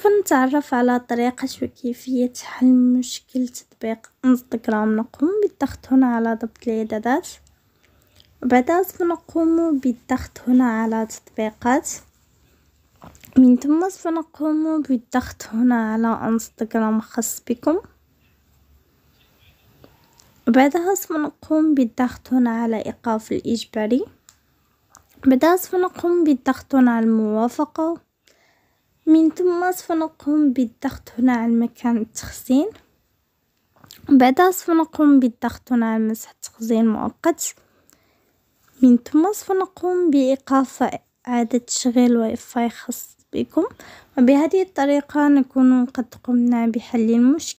فنتعرف على طريقة كيفية حل مشكل تطبيق انستغرام نقوم بالضغط هنا على ضبط الاعدادات وبعدها سوف نقوم بالضغط هنا على تطبيقات من ثم سوف نقوم بالضغط هنا على انستغرام خاص بكم وبعدها سوف نقوم بالضغط هنا على ايقاف الاجباري بعدها سوف نقوم بالضغط هنا على الموافقه من ثم سوف نقوم بالضغط هنا على مكان التخزين بعدها سوف نقوم بالضغط هنا على مسح التخزين مؤقت من ثم سوف نقوم بإيقاف عادة تشغيل واي فاي خاص بكم وبهذه الطريقة نكون قد قمنا بحل المشكلة